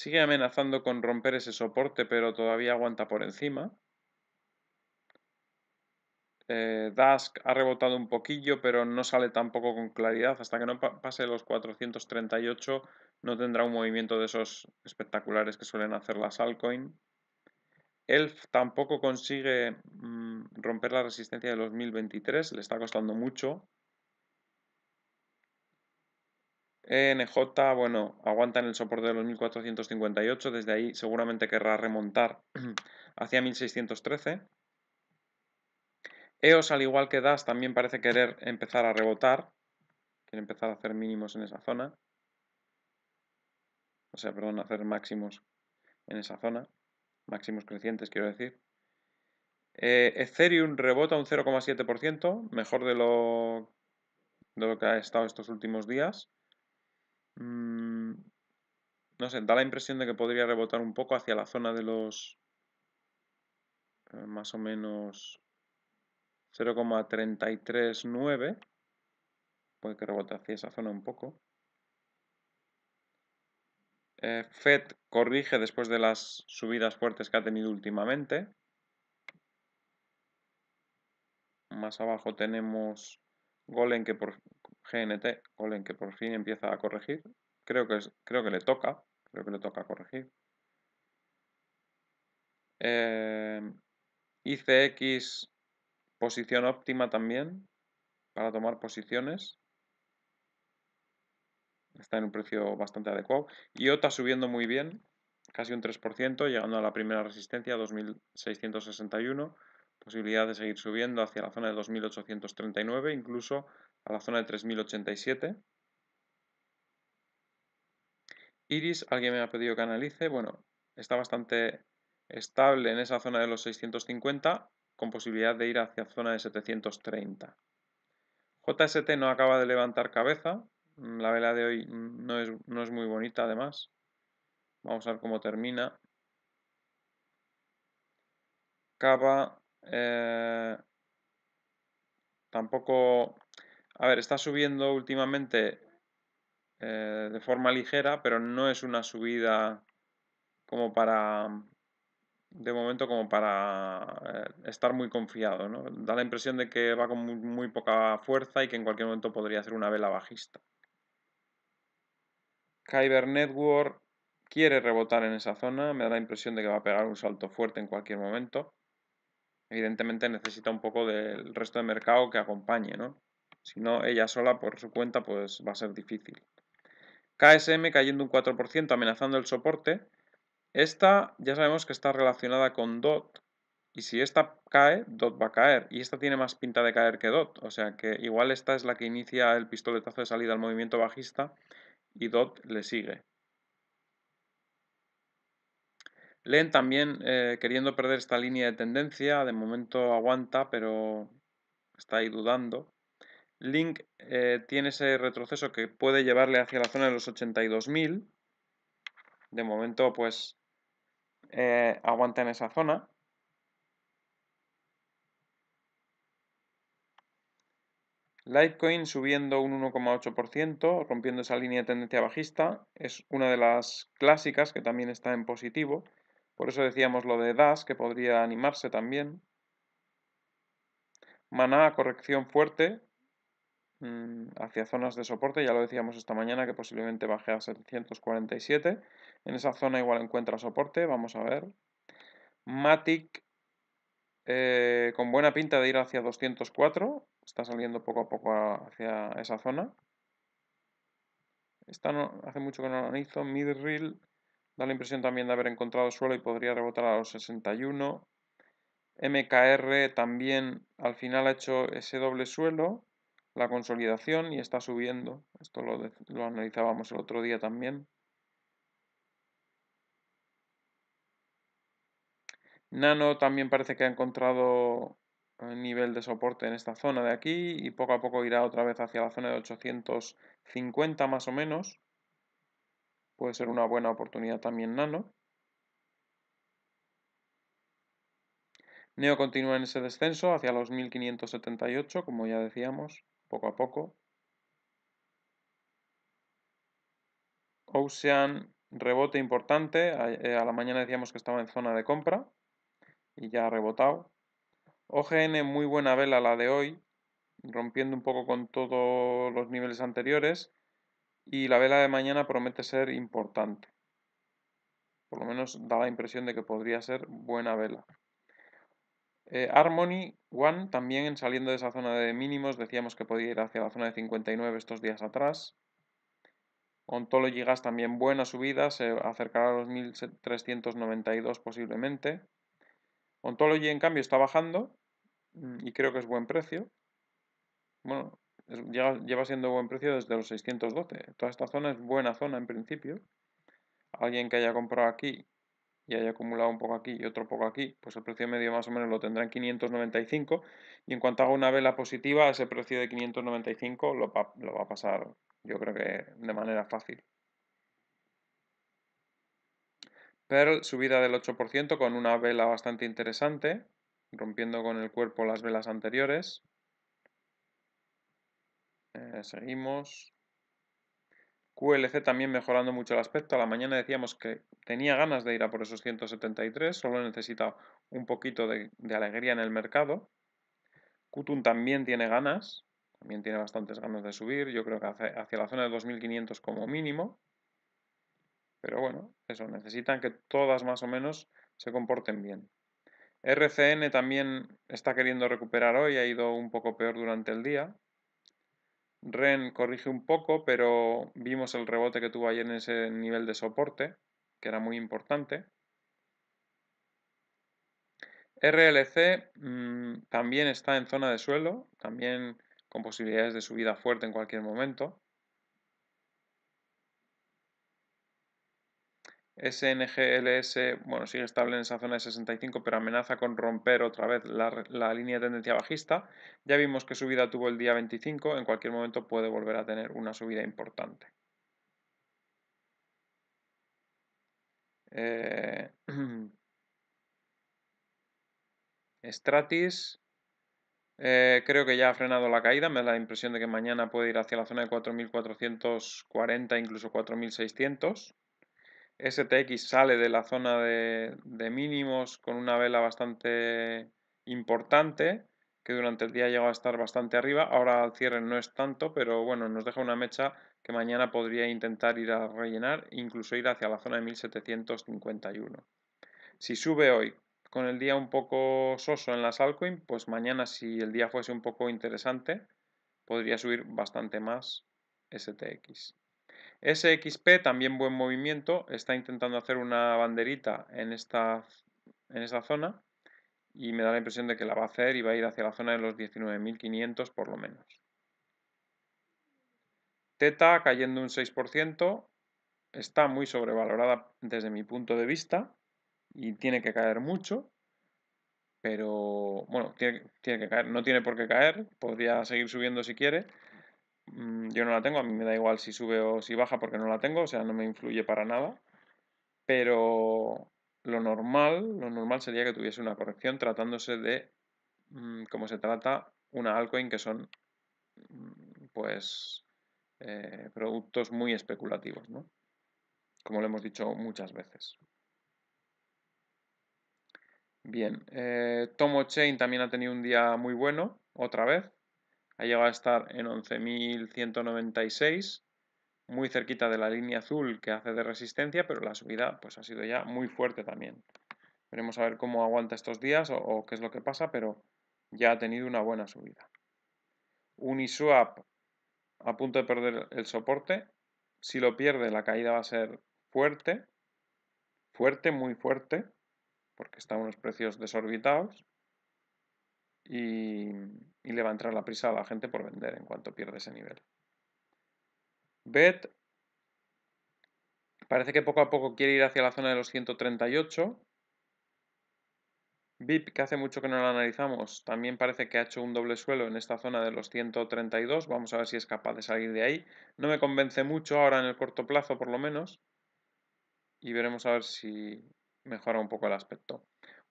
Sigue amenazando con romper ese soporte, pero todavía aguanta por encima. Eh, Dask ha rebotado un poquillo, pero no sale tampoco con claridad. Hasta que no pase los 438, no tendrá un movimiento de esos espectaculares que suelen hacer las altcoin. Elf tampoco consigue mm, romper la resistencia de los 1023, le está costando mucho. E NJ, bueno, aguanta en el soporte de los 1458, desde ahí seguramente querrá remontar <clears throat> hacia 1613. EOS, e al igual que DAS, también parece querer empezar a rebotar. Quiere empezar a hacer mínimos en esa zona. O sea, perdón, hacer máximos en esa zona. Máximos crecientes, quiero decir. Eh, Ethereum rebota un 0,7%, mejor de lo, de lo que ha estado estos últimos días. Mm, no sé, da la impresión de que podría rebotar un poco hacia la zona de los eh, más o menos 0,339. Puede que rebote hacia esa zona un poco. Eh, Fed corrige después de las subidas fuertes que ha tenido últimamente. Más abajo tenemos Golem que por, GNT olen que por fin empieza a corregir. Creo que, creo que le toca. Creo que le toca corregir. Em, ICX posición óptima también para tomar posiciones. Está en un precio bastante adecuado. IOTA subiendo muy bien, casi un 3%, llegando a la primera resistencia, 2661. Posibilidad de seguir subiendo hacia la zona de 2839, incluso a la zona de 3087. Iris, alguien me ha pedido que analice. Bueno, está bastante estable en esa zona de los 650 con posibilidad de ir hacia zona de 730. JST no acaba de levantar cabeza. Mm, la vela de hoy no es, muy bonita además. Vamos a ver cómo termina. Cava eh, tampoco a ver, está subiendo últimamente eh, de forma ligera, pero no es una subida como para, mm, de momento, como para eh, estar muy confiado. ¿no? Da la impresión de que va con muy, poca fuerza y que en cualquier momento podría hacer una vela bajista. Kyber Network quiere rebotar en esa zona, me da la impresión de que va a pegar un salto fuerte en cualquier momento. Evidentemente necesita un poco del resto de mercado que acompañe, ¿no? Si no, ella sola por su cuenta pues va a ser difícil. KSM cayendo un 4%, amenazando el soporte. Esta ya sabemos que está relacionada con DOT. Y si esta cae, DOT va a caer. Y esta tiene más pinta de caer que DOT. O sea que igual esta es la que inicia el pistoletazo de salida al movimiento bajista y DOT le sigue. Len también eh, queriendo perder esta línea de tendencia, de momento aguanta, pero está ahí dudando. Link eh, tiene ese retroceso que puede llevarle hacia la zona de los 82.000. De momento, pues, eh, aguanta en esa zona. Litecoin subiendo un 1,8%, rompiendo esa línea de tendencia bajista. Es una de las clásicas que también está en positivo. Por eso decíamos lo de DAS, que podría animarse también. Maná, corrección fuerte, Mm, hacia zonas de soporte, ya lo decíamos esta mañana que posiblemente baje a 747, en esa zona igual encuentra soporte, vamos a ver. Matic eh, con buena pinta de ir hacia 204, está saliendo poco a poco hacia esa zona. hace mucho que no lo hizo, Midrill da la impresión también de haber encontrado suelo y podría rebotar a los 61. MKR también al final ha hecho ese doble suelo la consolidación y está subiendo. Esto lo, analizábamos el otro día también. Nano también parece que ha encontrado un eh, nivel de soporte en esta zona de aquí y poco a poco irá otra vez hacia la zona de 850 más o menos. Puede ser una buena oportunidad también Nano. Neo continúa en ese descenso hacia los 1578, como ya decíamos poco a poco. Ocean, rebote importante. Eh, a, la mañana decíamos que estaba en zona de compra y ya ha rebotado. OGN, muy buena vela la de hoy, rompiendo un poco con todos los niveles anteriores. Y la vela de mañana promete ser importante. Por lo menos da la impresión de que podría ser buena vela. Eh, Harmony One también saliendo de esa zona de mínimos, decíamos que podía ir hacia la zona de 59 estos días atrás. Ontology Gas también buena subida, se acercará a los 1392 posiblemente. Ontology en cambio está bajando mm, y creo que es buen precio. Bueno, lleva siendo buen precio desde los 612. Toda esta zona es buena zona en principio. Alguien que haya comprado aquí y haya acumulado un poco aquí y otro poco aquí, pues el precio medio más o menos lo tendrá en 595 y en cuanto haga una vela positiva, ese precio de 595 lo, va, a pasar yo creo que de manera fácil. Pearl, subida del 8% con una vela bastante interesante, rompiendo con el cuerpo las velas anteriores. Eh, seguimos. QLC también mejorando mucho el aspecto. A la mañana decíamos que tenía ganas de ir a por esos 173, solo necesita un poquito de, alegría en el mercado. Kutun también tiene ganas, también tiene bastantes ganas de subir, yo creo que hacia la zona de 2500 como mínimo. Pero bueno, eso, necesitan que todas más o menos se comporten bien. RCN también está queriendo recuperar hoy, ha ido un poco peor durante el día, Ren corrige un poco, pero vimos el rebote que tuvo ayer en ese nivel de soporte, que era muy importante. RLC mm, también está en zona de suelo, también con posibilidades de subida fuerte en cualquier momento. SNGLS, bueno, sigue estable en esa zona de 65, pero amenaza con romper otra vez la, línea de tendencia bajista. Ya vimos que subida tuvo el día 25, en cualquier momento puede volver a tener una subida importante. Eh, <clears throat> Stratis, eh, creo que ya ha frenado la caída, me da la impresión de que mañana puede ir hacia la zona de 4.440, incluso 4.600. STX sale de la zona de, mínimos con una vela bastante importante que durante el día llegó a estar bastante arriba. Ahora al cierre no es tanto, pero bueno, nos deja una mecha que mañana podría intentar ir a rellenar, incluso ir hacia la zona de 1751. Si sube hoy con el día un poco soso en las altcoins, pues mañana si el día fuese un poco interesante, podría subir bastante más STX. SXP, también buen movimiento, está intentando hacer una banderita en esta, en esta zona y me da la impresión de que la va a hacer y va a ir hacia la zona de los 19.500 por lo menos. Teta cayendo un 6%, está muy sobrevalorada desde mi punto de vista y tiene que caer mucho, pero bueno, tiene que caer, no tiene por qué caer, podría seguir subiendo si quiere, Mm, yo no la tengo, a mí me da igual si sube o si baja porque no la tengo, o sea, no me influye para nada, pero lo normal, lo normal sería que tuviese una corrección tratándose de mm, como se trata una altcoin que son mm, pues eh, productos muy especulativos, ¿no? Como lo hemos dicho muchas veces. Bien, eh, Tomo Chain también ha tenido un día muy bueno, otra vez, ha llegado a estar en 11.196, muy cerquita de la línea azul que hace de resistencia, pero la subida pues, ha sido ya muy fuerte también. Veremos a ver cómo aguanta estos días o, qué es lo que pasa, pero ya ha tenido una buena subida. Uniswap a punto de perder el soporte. Si lo pierde, la caída va a ser fuerte, fuerte, muy fuerte, porque están unos precios desorbitados y, le va a entrar la prisa a la gente por vender en cuanto pierde ese nivel. BET parece que poco a poco quiere ir hacia la zona de los 138. VIP, que hace mucho que no la analizamos, también parece que ha hecho un doble suelo en esta zona de los 132. Vamos a ver si es capaz de salir de ahí. No me convence mucho ahora en el corto plazo, por lo menos. Y veremos a ver si mejora un poco el aspecto.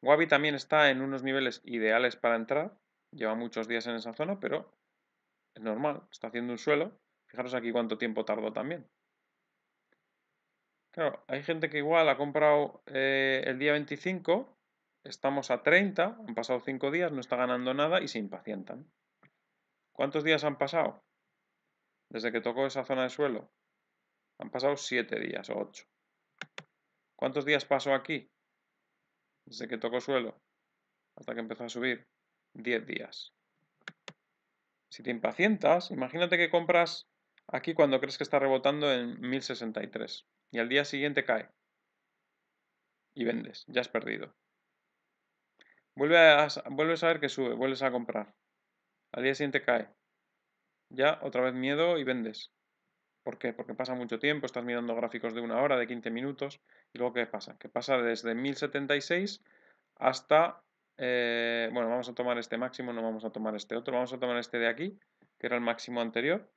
Wabi también está en unos niveles ideales para entrar. Lleva muchos días en esa zona, pero es normal. Está haciendo un suelo. Fijaros aquí cuánto tiempo tardó también. Claro, hay gente que igual ha comprado eh, el día 25, estamos a 30, han pasado 5 días, no está ganando nada y se impacientan. ¿Cuántos días han pasado? Desde que tocó esa zona de suelo. Han pasado 7 días o 8. ¿Cuántos días pasó aquí? desde que tocó suelo hasta que empezó a subir, 10 días. Si te impacientas, imagínate que compras aquí cuando crees que está rebotando en 1063 y al día siguiente cae y vendes, ya has perdido. Vuelve a, vuelves a ver que sube, vuelves a comprar. Al día siguiente cae. Ya otra vez miedo y vendes. ¿Por qué? Porque pasa mucho tiempo, estás mirando gráficos de una hora, de 15 minutos, y luego ¿qué pasa? Que pasa desde 1076 hasta, eh, bueno, vamos a tomar este máximo, no vamos a tomar este otro, vamos a tomar este de aquí, que era el máximo anterior,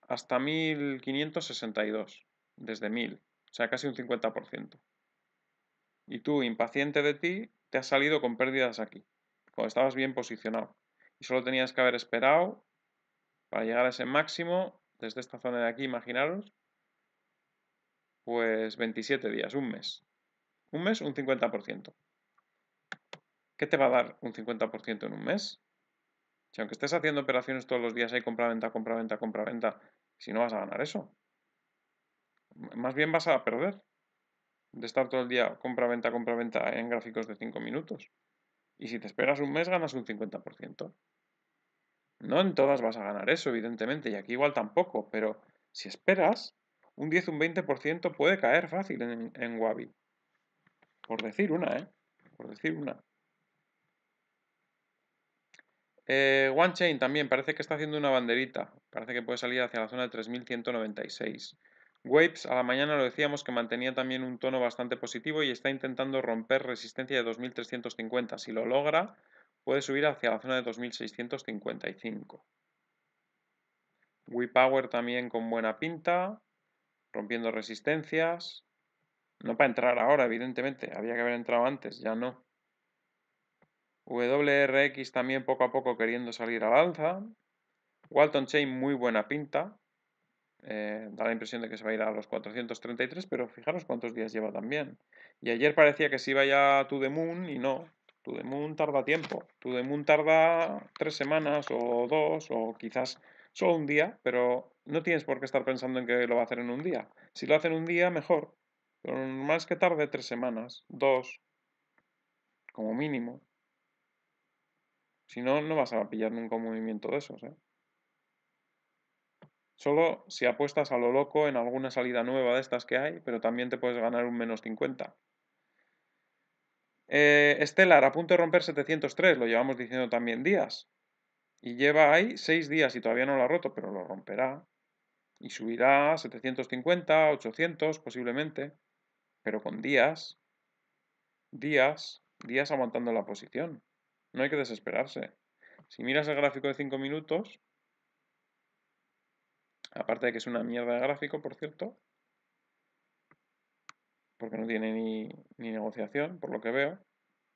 hasta 1562, desde 1000, o sea, casi un 50%. Y tú, impaciente de ti, te has salido con pérdidas aquí, cuando estabas bien posicionado. Y solo tenías que haber esperado para llegar a ese máximo desde esta zona de aquí, imaginaros, pues 27 días, un mes. Un mes, un 50%. ¿Qué te va a dar un 50% en un mes? Si aunque estés haciendo operaciones todos los días hay compra-venta, compra-venta, compra-venta, si no vas a ganar eso. Más bien vas a perder de estar todo el día compra-venta, compra-venta en gráficos de 5 minutos. Y si te esperas un mes ganas un 50%. No en todas vas a ganar eso, evidentemente, y aquí igual tampoco, pero si esperas, un 10, un 20% puede caer fácil en, en Wabi. Por decir una, ¿eh? Por decir una. Eh, OneChain también parece que está haciendo una banderita. Parece que puede salir hacia la zona de 3196. Waves a la mañana lo decíamos que mantenía también un tono bastante positivo y está intentando romper resistencia de 2350. Si lo logra, puede subir hacia la zona de 2655. Power también con buena pinta, rompiendo resistencias. No para entrar ahora, evidentemente, había que haber entrado antes, ya no. WRX también poco a poco queriendo salir al alza. Walton Chain muy buena pinta. Eh, da la impresión de que se va a ir a los 433, pero fijaros cuántos días lleva también. Y ayer parecía que se iba ya a To The Moon y no. Tu the tarda tiempo. Tú de tarda tres semanas o dos o quizás solo un día, pero no tienes por qué estar pensando en que lo va a hacer en un día. Si lo hace en un día, mejor. Pero más que tarde tres semanas, dos, como mínimo. Si no, no vas a pillar nunca un movimiento de esos. ¿eh? Solo si apuestas a lo loco en alguna salida nueva de estas que hay, pero también te puedes ganar un menos 50 eh, estelar a punto de romper 703, lo llevamos diciendo también días. Y lleva ahí 6 días y todavía no lo ha roto, pero lo romperá. Y subirá 750, 800 posiblemente, pero con días, días, días aguantando la posición. No hay que desesperarse. Si miras el gráfico de 5 minutos, aparte de que es una mierda de gráfico, por cierto, porque no tiene ni, negociación, por lo que veo.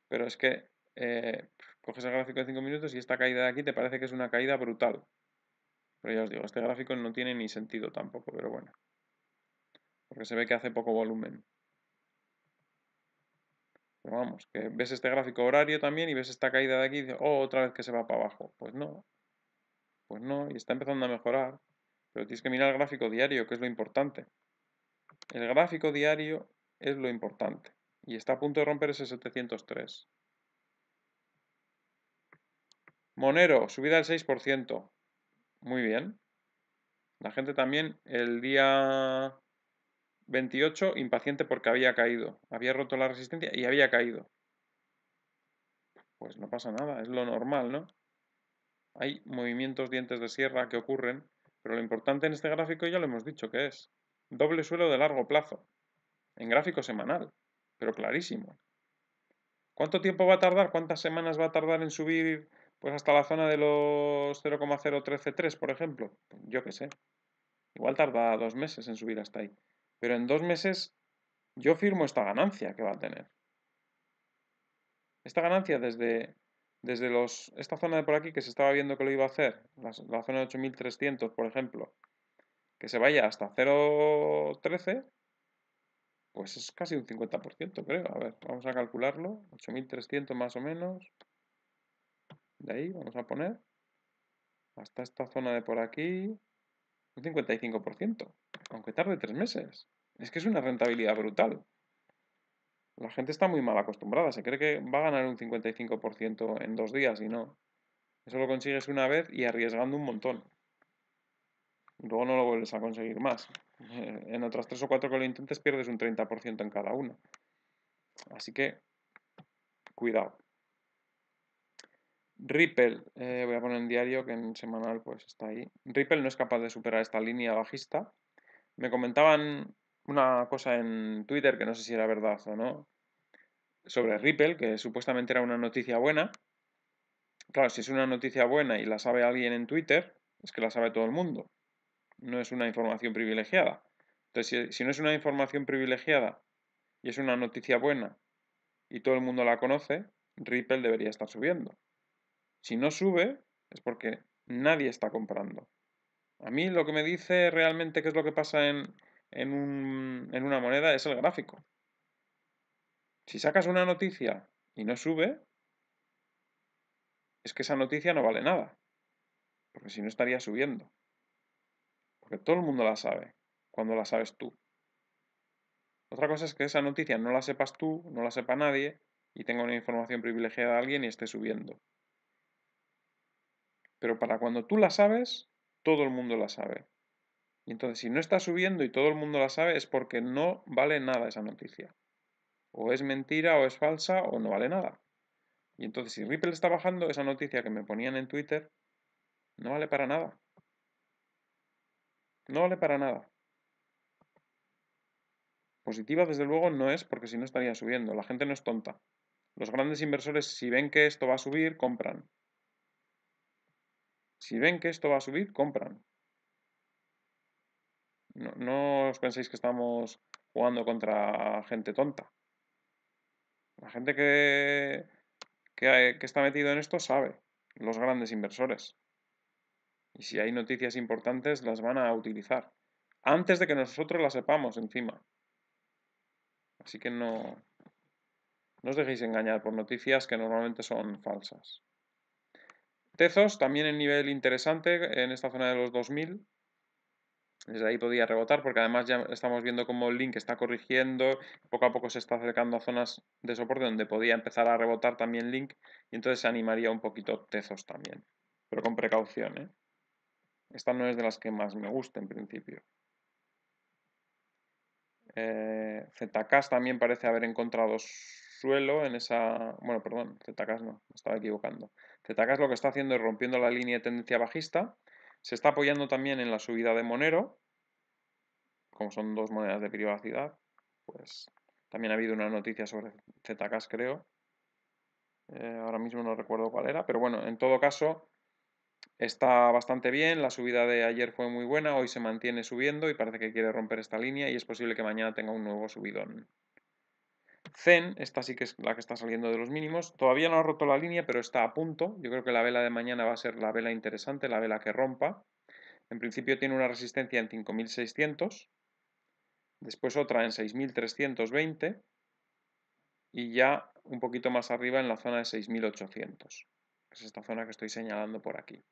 Pero es que eh, coges el gráfico de 5 minutos y esta caída de aquí te parece que es una caída brutal. Pero ya os digo, este gráfico no tiene ni sentido tampoco, pero bueno. Porque se ve que hace poco volumen. Pero vamos, que ves este gráfico horario también y ves esta caída de aquí y dices, oh, otra vez que se va para abajo. Pues no. Pues no, y está empezando a mejorar. Pero tienes que mirar el gráfico diario, que es lo importante. El gráfico diario es lo importante y está a punto de romper ese 703. Monero, subida del 6%. Muy bien. La gente también el día 28 impaciente porque había caído. Había roto la resistencia y había caído. Pues no pasa nada, es lo normal, ¿no? Hay movimientos dientes de sierra que ocurren, pero lo importante en este gráfico ya lo hemos dicho que es doble suelo de largo plazo en gráfico semanal, pero clarísimo. ¿Cuánto tiempo va a tardar? ¿Cuántas semanas va a tardar en subir pues hasta la zona de los 0,0133, por ejemplo? Yo qué sé. Igual tarda dos meses en subir hasta ahí. Pero en dos meses yo firmo esta ganancia que va a tener. Esta ganancia desde, desde los, esta zona de por aquí que se estaba viendo que lo iba a hacer, la, la zona de 8300, por ejemplo, que se vaya hasta 0,13, pues es casi un 50%, creo. A ver, vamos a calcularlo. 8.300 más o menos. De ahí vamos a poner. Hasta esta zona de por aquí. Un 55%. Aunque tarde tres meses. Es que es una rentabilidad brutal. La gente está muy mal acostumbrada. Se cree que va a ganar un 55% en dos días y no. Eso lo consigues una vez y arriesgando un montón. Luego no lo vuelves a conseguir más en otras tres o cuatro que lo intentes pierdes un 30% en cada una. Así que, cuidado. Ripple, eh, voy a poner en diario que en semanal pues está ahí. Ripple no es capaz de superar esta línea bajista. Me comentaban una cosa en Twitter que no sé si era verdad o no, sobre Ripple, que supuestamente era una noticia buena. Claro, si es una noticia buena y la sabe alguien en Twitter, es que la sabe todo el mundo no es una información privilegiada. Entonces, si, no es una información privilegiada y es una noticia buena y todo el mundo la conoce, Ripple debería estar subiendo. Si no sube, es porque nadie está comprando. A mí lo que me dice realmente qué es lo que pasa en una moneda es el gráfico. Si sacas una noticia y no sube, es que esa noticia no vale nada, porque si no estaría subiendo. Porque todo el mundo la sabe, cuando la sabes tú. Otra cosa es que esa noticia no la sepas tú, no la sepa nadie, y tenga una información privilegiada de alguien y esté subiendo. Pero para cuando tú la sabes, todo el mundo la sabe. Y entonces, si no está subiendo y todo el mundo la sabe, es porque no vale nada esa noticia. O es mentira, o es falsa, o no vale nada. Y entonces, si Ripple está bajando, esa noticia que me ponían en Twitter no vale para nada. No vale para nada. Positiva, desde luego, no es porque si no estaría subiendo. La gente no es tonta. Los grandes inversores, si ven que esto va a subir, compran. Si ven que esto va a subir, compran. No, os penséis que estamos jugando contra gente tonta. La gente que, que está metido en esto sabe. Los grandes inversores. Y si hay noticias importantes, las van a utilizar. Antes de que nosotros las sepamos encima. Así que no, os dejéis engañar por noticias que normalmente son falsas. Tezos, también en nivel interesante en esta zona de los 2000. Desde ahí podía rebotar porque además ya estamos viendo cómo Link está corrigiendo, poco a poco se está acercando a zonas de soporte donde podía empezar a rebotar también Link y entonces se animaría un poquito Tezos también, pero con precaución. ¿eh? Esta no es de las que más me gusta en principio. Eh, también parece haber encontrado suelo en esa... Bueno, perdón, ZK no, me estaba equivocando. ZK lo que está haciendo es rompiendo la línea de tendencia bajista. Se está apoyando también en la subida de Monero. Como son dos monedas de privacidad, pues también ha habido una noticia sobre ZK, creo. Eh, ahora mismo no recuerdo cuál era, pero bueno, en todo caso, está bastante bien, la subida de ayer fue muy buena, hoy se mantiene subiendo y parece que quiere romper esta línea y es posible que mañana tenga un nuevo subidón. Zen, esta sí que es la que está saliendo de los mínimos, todavía no ha roto la línea pero está a punto, yo creo que la vela de mañana va a ser la vela interesante, la vela que rompa. En principio tiene una resistencia en 5600, después otra en 6320 y ya un poquito más arriba en la zona de 6800, es esta zona que estoy señalando por aquí.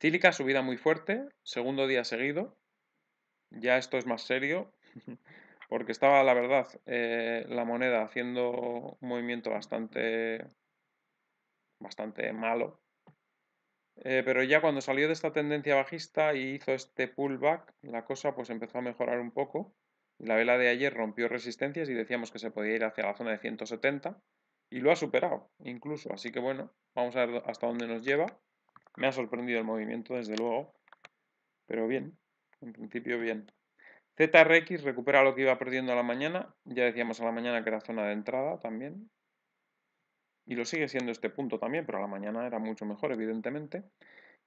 Cílica, subida muy fuerte, segundo día seguido. Ya esto es más serio, <laughs> porque estaba, la verdad, eh, la moneda haciendo un movimiento bastante, bastante malo. Eh, pero ya cuando salió de esta tendencia bajista y hizo este pullback, la cosa pues empezó a mejorar un poco. La vela de ayer rompió resistencias y decíamos que se podía ir hacia la zona de 170 y lo ha superado incluso. Así que bueno, vamos a ver hasta dónde nos lleva. Me ha sorprendido el movimiento, desde luego, pero bien, en principio bien. ZRX recupera lo que iba perdiendo a la mañana, ya decíamos a la mañana que era zona de entrada también, y lo sigue siendo este punto también, pero a la mañana era mucho mejor, evidentemente,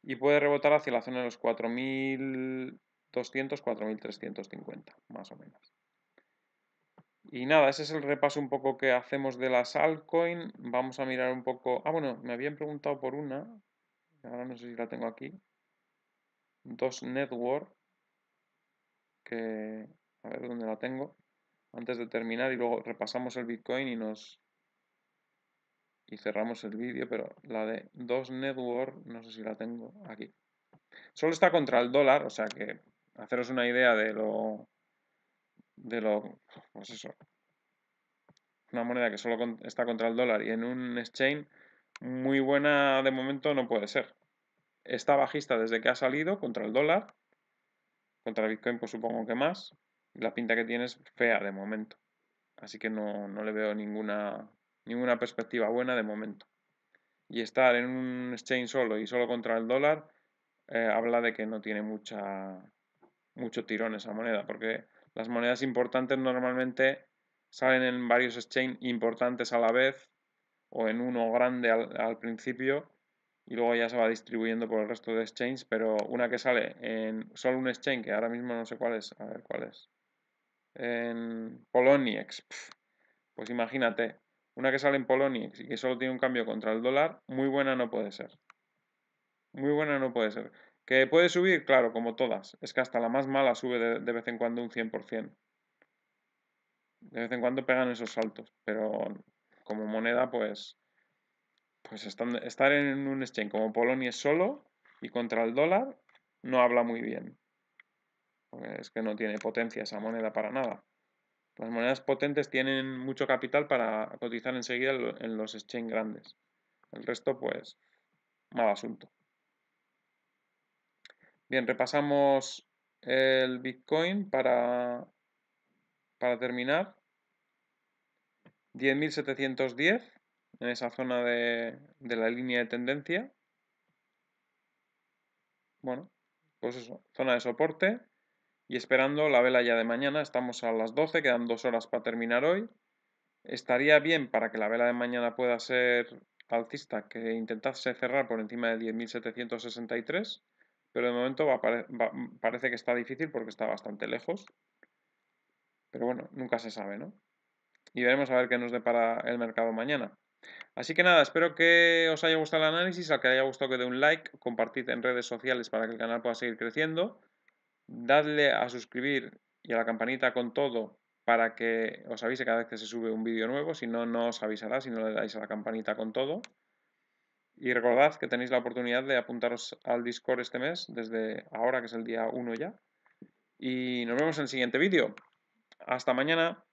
y puede rebotar hacia la zona de los 4.200, 4.350, más o menos. Y nada, ese es el repaso un poco que hacemos de las altcoins. Vamos a mirar un poco... Ah, bueno, me habían preguntado por una, ahora no sé si la tengo aquí, dos network, que, a ver dónde la tengo, antes de terminar y luego repasamos el Bitcoin y nos... Y cerramos el vídeo, pero la de dos network, no sé si la tengo aquí. Solo está contra el dólar, o sea que haceros una idea de lo... De lo... Pues eso. Una moneda que solo está contra el dólar y en un exchange muy buena de momento no puede ser. Está bajista desde que ha salido contra el dólar. Contra Bitcoin, pues supongo que más. La pinta que tiene es fea de momento. Así que no, no le veo ninguna, ninguna perspectiva buena de momento. Y estar en un exchange solo y solo contra el dólar eh, habla de que no tiene mucha, mucho tirón esa moneda. Porque las monedas importantes normalmente salen en varios exchanges importantes a la vez o en uno grande al, principio y luego ya se va distribuyendo por el resto de exchanges, pero una que sale en solo un exchange, que ahora mismo no sé cuál es, a ver cuál es, en Poloniex, pues imagínate, una que sale en Poloniex y que solo tiene un cambio contra el dólar, muy buena no puede ser. Muy buena no puede ser. ¿Que puede subir? Claro, como todas. Es que hasta la más mala sube de, de vez en cuando un 100%. De vez en cuando pegan esos saltos, pero como moneda, pues, pues estar en un exchange como Polonia solo y contra el dólar no habla muy bien. es que no tiene potencia esa moneda para nada. Las monedas potentes tienen mucho capital para cotizar enseguida en los exchange grandes. El resto, pues, mal asunto. Bien, repasamos el Bitcoin para, para terminar. 10.710 en esa zona de, la línea de tendencia. Bueno, pues eso, zona de soporte. Y esperando la vela ya de mañana, estamos a las 12, quedan dos horas para terminar hoy. Estaría bien para que la vela de mañana pueda ser alcista que intentase cerrar por encima de 10.763, pero de momento parece que está difícil porque está bastante lejos. Pero bueno, nunca se sabe, ¿no? y veremos a ver qué nos depara el mercado mañana. Así que nada, espero que os haya gustado el análisis, al que haya gustado que dé un like, compartid en redes sociales para que el canal pueda seguir creciendo, dadle a suscribir y a la campanita con todo para que os avise cada vez que se sube un vídeo nuevo, si no, no os avisará si no le dais a la campanita con todo. Y recordad que tenéis la oportunidad de apuntaros al Discord este mes, desde ahora que es el día 1 ya. Y nos vemos en el siguiente vídeo. Hasta mañana.